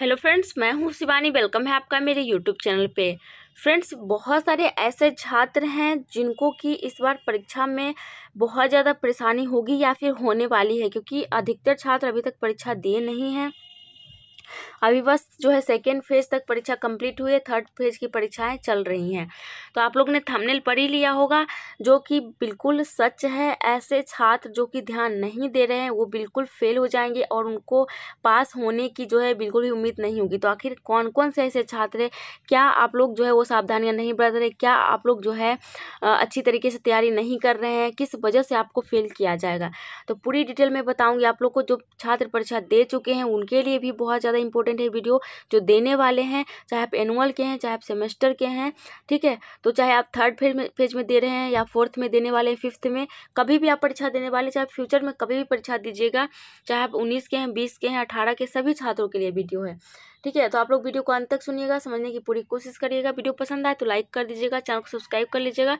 hello friends मैं हूं Shivani welcome है आपका मेरे यूट्यूब चैनल पे फ्रेंड्स बहुत सारे ऐसे छात्र हैं जिनको कि इस बार परीक्षा में बहुत ज़्यादा परेशानी होगी या फिर होने वाली है क्योंकि अधिकतर छात्र अभी तक परीक्षा दिए नहीं हैं अभी बस जो है सेकेंड फेज तक परीक्षा कंप्लीट हुई है थर्ड फेज की परीक्षाएं चल रही हैं तो आप लोग ने थंबनेल पढ़ ही लिया होगा जो कि बिल्कुल सच है ऐसे छात्र जो कि ध्यान नहीं दे रहे हैं वो बिल्कुल फेल हो जाएंगे और उनको पास होने की जो है बिल्कुल भी उम्मीद नहीं होगी तो आखिर कौन कौन से ऐसे छात्र हैं क्या आप लोग जो है वो सावधानियाँ नहीं बरत रहे क्या आप लोग जो है अच्छी तरीके से तैयारी नहीं कर रहे हैं किस वजह से आपको फेल किया जाएगा तो पूरी डिटेल में बताऊँगी आप लोग को जो छात्र परीक्षा दे चुके हैं उनके लिए भी बहुत ज़्यादा इंपॉर्टेंट है वीडियो जो देने वाले हैं चाहे आप एनुअल के हैं चाहे आप सेमेस्टर के हैं ठीक है तो चाहे आप थर्ड फेज में फेज में दे रहे हैं या फोर्थ में देने वाले हैं फिफ्थ में कभी भी आप परीक्षा देने वाले चाहे फ्यूचर में कभी भी परीक्षा दीजिएगा चाहे आप उन्नीस के हैं बीस के हैं अठारह के सभी छात्रों के लिए वीडियो है ठीक है तो आप लोग वीडियो को अंत तक सुनिएगा समझने की पूरी कोशिश करिएगा वीडियो पसंद आए तो लाइक कर दीजिएगा चैनल को सब्सक्राइब कर लीजिएगा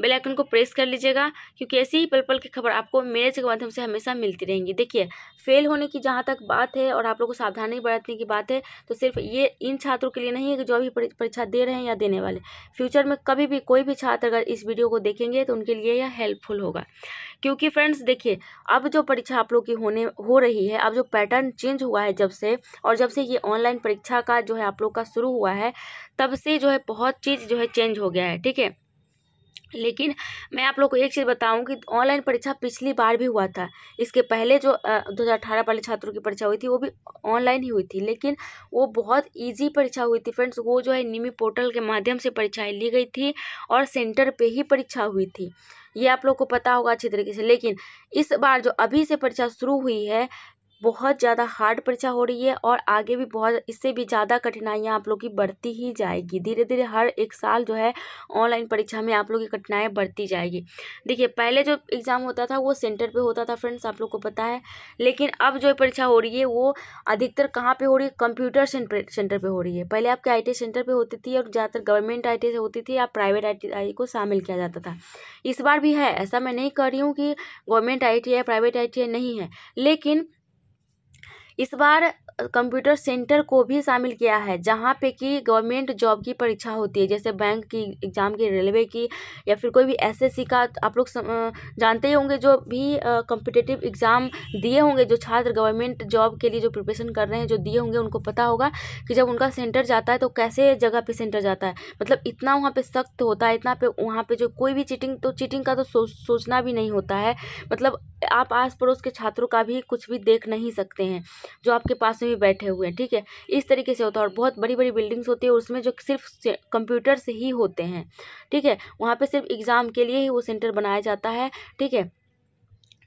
बेलाइकन को प्रेस कर लीजिएगा क्योंकि ऐसी ही पल पल की खबर आपको मेरे के माध्यम से हमेशा मिलती रहेंगी देखिए फेल होने की जहाँ तक बात है और आप लोग को सावधानी बरतने की बात है तो सिर्फ ये इन छात्रों के लिए नहीं है कि जो अभी परीक्षा दे रहे हैं या देने वाले फ्यूचर में कभी भी कोई भी छात्र अगर इस वीडियो को देखेंगे तो उनके लिए यह हेल्पफुल होगा क्योंकि फ्रेंड्स देखिए अब जो परीक्षा आप लोग की होने हो रही है अब जो पैटर्न चेंज हुआ है जब से और जब से ये ऑनलाइन परीक्षा का जो है आप लोग का शुरू हुआ है तब से जो है बहुत चीज़ जो है चेंज हो गया है ठीक है लेकिन मैं आप लोग को एक चीज़ बताऊं कि ऑनलाइन परीक्षा पिछली बार भी हुआ था इसके पहले जो दो हज़ार अठारह वाले छात्रों की परीक्षा हुई थी वो भी ऑनलाइन ही हुई थी लेकिन वो बहुत इजी परीक्षा हुई थी फ्रेंड्स वो जो है निमी पोर्टल के माध्यम से परीक्षाएं ली गई थी और सेंटर पे ही परीक्षा हुई थी ये आप लोग को पता होगा अच्छी तरीके से लेकिन इस बार जो अभी से परीक्षा शुरू हुई है बहुत ज़्यादा हार्ड परीक्षा हो रही है और आगे भी बहुत इससे भी ज़्यादा कठिनाइयाँ आप लोग की बढ़ती ही जाएगी धीरे धीरे हर एक साल जो है ऑनलाइन परीक्षा में आप लोग की कठिनाइयाँ बढ़ती जाएगी देखिए पहले जो एग्ज़ाम होता था वो सेंटर पर होता था फ्रेंड्स आप लोग को पता है लेकिन अब जो परीक्षा हो रही है वो अधिकतर कहाँ पर हो रही है कंप्यूटर सेंटर पर हो रही है पहले आपके आई सेंटर पर होती थी और ज़्यादातर गवर्नमेंट आई से होती थी या प्राइवेट आई को शामिल किया जाता था इस बार भी है ऐसा मैं नहीं कर रही हूँ कि गवर्नमेंट आई या प्राइवेट आई नहीं है लेकिन इस बार कंप्यूटर सेंटर को भी शामिल किया है जहाँ पे कि गवर्नमेंट जॉब की परीक्षा होती है जैसे बैंक की एग्ज़ाम की रेलवे की या फिर कोई भी एसएससी का तो आप लोग जानते ही होंगे जो भी कम्पिटेटिव एग्ज़ाम दिए होंगे जो छात्र गवर्नमेंट जॉब के लिए जो प्रिपरेशन कर रहे हैं जो दिए होंगे उनको पता होगा कि जब उनका सेंटर जाता है तो कैसे जगह पर सेंटर जाता है मतलब इतना वहाँ पर सख्त होता है इतना पे वहाँ पर जो कोई भी चीटिंग तो चीटिंग का तो सो, सोचना भी नहीं होता है मतलब आप आस पड़ोस के छात्रों का भी कुछ भी देख नहीं सकते हैं जो आपके पास में भी बैठे हुए हैं ठीक है इस तरीके से होता है और बहुत बड़ी बड़ी बिल्डिंग्स होती है उसमें जो सिर्फ कंप्यूटर्स ही होते हैं ठीक है वहाँ पर सिर्फ एग्ज़ाम के लिए ही वो सेंटर बनाया जाता है ठीक है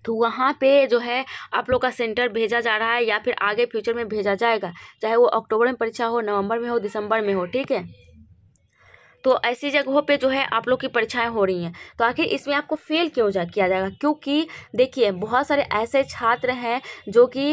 तो वहाँ पे जो है आप लोग का सेंटर भेजा जा रहा है या फिर आगे फ्यूचर में भेजा जाएगा चाहे वो अक्टूबर में परीक्षा हो नवंबर में हो दिसंबर में हो ठीक है तो ऐसी जगहों पे जो है आप लोग की परीक्षाएं हो रही हैं तो आखिर इसमें आपको फेल क्यों जा किया जाएगा क्योंकि देखिए बहुत सारे ऐसे छात्र हैं जो कि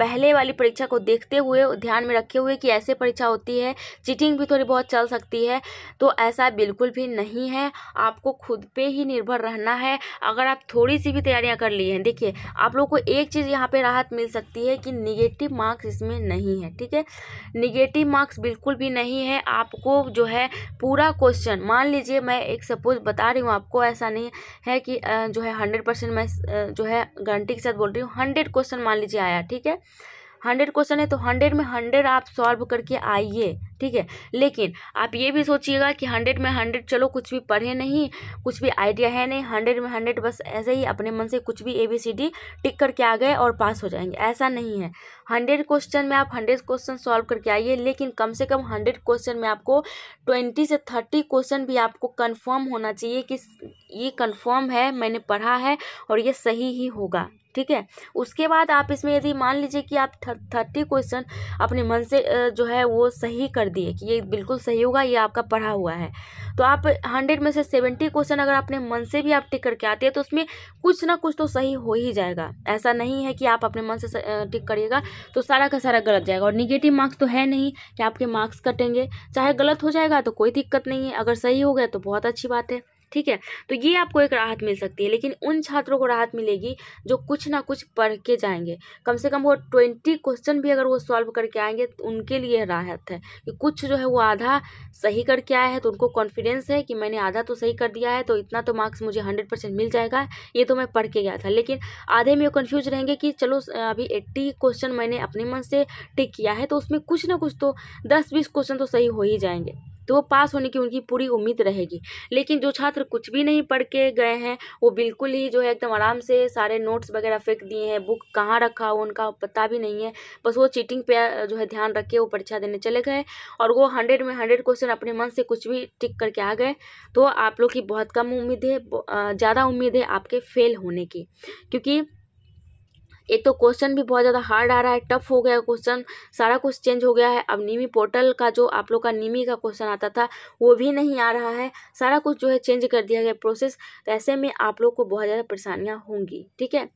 पहले वाली परीक्षा को देखते हुए ध्यान में रखे हुए कि ऐसे परीक्षा होती है चीटिंग भी थोड़ी बहुत चल सकती है तो ऐसा बिल्कुल भी नहीं है आपको खुद पर ही निर्भर रहना है अगर आप थोड़ी सी भी तैयारियाँ कर ली हैं देखिए आप लोग को एक चीज़ यहाँ पर राहत मिल सकती है कि निगेटिव मार्क्स इसमें नहीं है ठीक है निगेटिव मार्क्स बिल्कुल भी नहीं है आपको जो है पूरा पूरा क्वेश्चन मान लीजिए मैं एक सपोज बता रही हूँ आपको ऐसा नहीं है कि जो है हंड्रेड परसेंट मैं जो है गारंटी के साथ बोल रही हूँ हंड्रेड क्वेश्चन मान लीजिए आया ठीक है हंड्रेड क्वेश्चन है तो हंड्रेड में हंड्रेड आप सॉल्व करके आइए ठीक है लेकिन आप ये भी सोचिएगा कि हंड्रेड में हंड्रेड चलो कुछ भी पढ़े नहीं कुछ भी आइडिया है नहीं हंड्रेड में हंड्रेड बस ऐसे ही अपने मन से कुछ भी ए बी सी डी टिक करके आ गए और पास हो जाएंगे ऐसा नहीं है हंड्रेड क्वेश्चन में आप हंड्रेड क्वेश्चन सॉल्व करके आइए लेकिन कम से कम हंड्रेड क्वेश्चन में आपको ट्वेंटी से थर्टी क्वेश्चन भी आपको कन्फर्म होना चाहिए कि ये कन्फर्म है मैंने पढ़ा है और ये सही ही होगा ठीक है उसके बाद आप इसमें यदि मान लीजिए कि आप थर्टी क्वेश्चन अपने मन से जो है वो सही कर दिए कि ये बिल्कुल सही होगा ये आपका पढ़ा हुआ है तो आप हंड्रेड में से सेवेंटी क्वेश्चन अगर अपने मन से भी आप टिक करके आते हैं तो उसमें कुछ ना कुछ तो सही हो ही जाएगा ऐसा नहीं है कि आप अपने मन से टिक करिएगा तो सारा का सारा गलत जाएगा और निगेटिव मार्क्स तो है नहीं कि आपके मार्क्स कटेंगे चाहे गलत हो जाएगा तो कोई दिक्कत नहीं है अगर सही हो गया तो बहुत अच्छी बात है ठीक है तो ये आपको एक राहत मिल सकती है लेकिन उन छात्रों को राहत मिलेगी जो कुछ ना कुछ पढ़ के जाएंगे कम से कम वो ट्वेंटी क्वेश्चन भी अगर वो सॉल्व करके आएंगे तो उनके लिए राहत है कि कुछ जो है वो आधा सही करके आया है तो उनको कॉन्फिडेंस है कि मैंने आधा तो सही कर दिया है तो इतना तो मार्क्स मुझे हंड्रेड परसेंट मिल जाएगा ये तो मैं पढ़ के गया था लेकिन आधे में कन्फ्यूज रहेंगे कि चलो अभी एट्टी क्वेश्चन मैंने अपने मन से टिक किया है तो उसमें कुछ ना कुछ तो दस बीस क्वेश्चन तो सही हो ही जाएंगे तो वो पास होने की उनकी पूरी उम्मीद रहेगी लेकिन जो छात्र कुछ भी नहीं पढ़ के गए हैं वो बिल्कुल ही जो है एकदम आराम से सारे नोट्स वगैरह फेंक दिए हैं बुक कहाँ रखा हो उनका पता भी नहीं है बस वो चीटिंग पे जो है ध्यान रख के वो परीक्षा देने चले गए और वो हंड्रेड में हंड्रेड क्वेश्चन अपने मन से कुछ भी टिक करके आ गए तो आप लोग की बहुत कम उम्मीद है ज़्यादा उम्मीद है आपके फेल होने की क्योंकि एक तो क्वेश्चन भी बहुत ज़्यादा हार्ड आ रहा है टफ हो गया क्वेश्चन सारा कुछ चेंज हो गया है अब नीमी पोर्टल का जो आप लोग का नीमी का क्वेश्चन आता था वो भी नहीं आ रहा है सारा कुछ जो है चेंज कर दिया गया प्रोसेस तो ऐसे में आप लोग को बहुत ज़्यादा परेशानियाँ होंगी ठीक है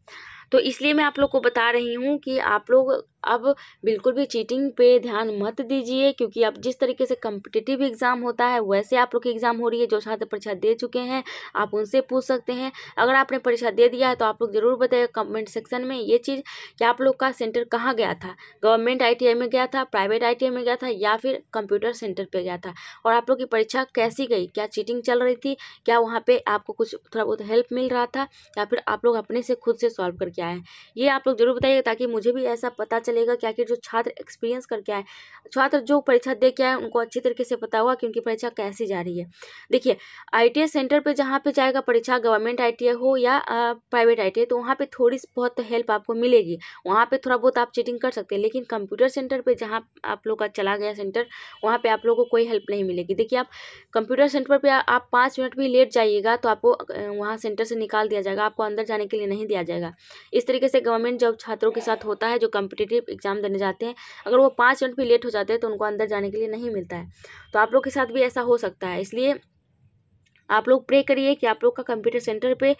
तो इसलिए मैं आप लोग को बता रही हूँ कि आप लोग अब बिल्कुल भी चीटिंग पे ध्यान मत दीजिए क्योंकि अब जिस तरीके से कम्पिटिटिव एग्ज़ाम होता है वैसे आप लोग की एग्ज़ाम हो रही है जो छात्र परीक्षा दे चुके हैं आप उनसे पूछ सकते हैं अगर आपने परीक्षा दे दिया है तो आप लोग ज़रूर बताइए कमेंट सेक्शन में ये चीज़ कि आप लोग का सेंटर कहाँ गया था गवर्नमेंट आई में गया था प्राइवेट आई में गया था या फिर कंप्यूटर सेंटर पर गया था और आप लोग की परीक्षा कैसी गई क्या चीटिंग चल रही थी क्या वहाँ पर आपको कुछ थोड़ा बहुत हेल्प मिल रहा था या फिर आप लोग अपने से खुद से सॉल्व करके क्या है ये आप लोग जरूर बताइएगा ताकि मुझे भी ऐसा पता चलेगा क्या कि जो छात्र एक्सपीरियंस करके आए छात्र जो परीक्षा दे के आए उनको अच्छी तरीके से पता होगा कि उनकी परीक्षा कैसी जा रही है देखिए आई सेंटर पर जहाँ पर जाएगा परीक्षा गवर्नमेंट आई हो या प्राइवेट आई तो वहाँ पर थोड़ी बहुत हेल्प आपको मिलेगी वहाँ पर थोड़ा बहुत आप चीटिंग कर सकते हैं लेकिन कंप्यूटर सेंटर पर जहाँ आप लोग का चला गया सेंटर वहाँ पर आप लोग को कोई हेल्प नहीं मिलेगी देखिए आप कंप्यूटर सेंटर पर आप पाँच मिनट भी लेट जाइएगा तो आपको वहाँ सेंटर से निकाल दिया जाएगा आपको अंदर जाने के लिए नहीं दिया जाएगा इस तरीके से गवर्नमेंट जॉब छात्रों के साथ होता है जो कम्पिटेटिव एग्जाम देने जाते हैं अगर वो पाँच मिनट भी लेट हो जाते हैं तो उनको अंदर जाने के लिए नहीं मिलता है तो आप लोग के साथ भी ऐसा हो सकता है इसलिए आप लोग प्रे करिए कि आप लोग का कंप्यूटर सेंटर पे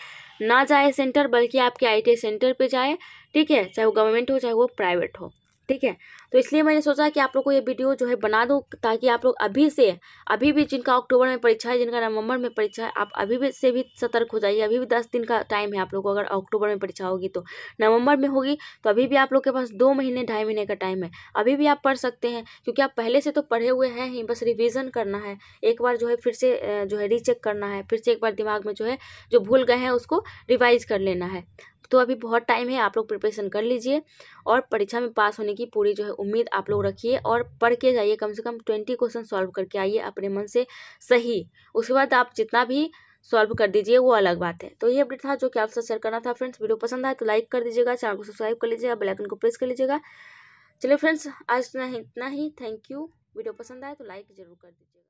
ना जाए सेंटर बल्कि आपके आईटी सेंटर पे जाए ठीक है चाहे वो गवर्नमेंट हो चाहे वो प्राइवेट हो ठीक है तो इसलिए मैंने सोचा कि आप लोग को ये वीडियो जो है बना दूँ ताकि आप लोग अभी से अभी भी जिनका अक्टूबर में परीक्षा है जिनका नवंबर में परीक्षा है आप अभी भी से भी सतर्क हो जाइए अभी भी दस दिन का टाइम है आप लोग को अगर अक्टूबर में परीक्षा होगी तो नवंबर में होगी तो अभी भी आप लोग के पास दो महीने ढाई महीने का टाइम है अभी भी आप पढ़ सकते हैं क्योंकि आप पहले से तो पढ़े हुए हैं ही बस रिविज़न करना है एक बार जो है फिर से जो है रीचेक करना है फिर से एक बार दिमाग में जो है जो भूल गए हैं उसको रिवाइज कर लेना है तो अभी बहुत टाइम है आप लोग प्रिपरेशन कर लीजिए और परीक्षा में पास होने की पूरी जो है उम्मीद आप लोग रखिए और पढ़ के जाइए कम से कम ट्वेंटी क्वेश्चन सॉल्व करके आइए अपने मन से सही उसके बाद आप जितना भी सॉल्व कर दीजिए वो अलग बात है तो ये अपडेट था जो कि आपसे शेयर करना था फ्रेंड्स वीडियो पसंद आए तो लाइक कर दीजिएगा चैनल को सब्सक्राइब कर लीजिएगा बेलाइकन को प्रेस कर लीजिएगा चलिए फ्रेंड्स आज इतना ही इतना ही थैंक यू वीडियो पसंद आए तो लाइक ज़रूर कर दीजिएगा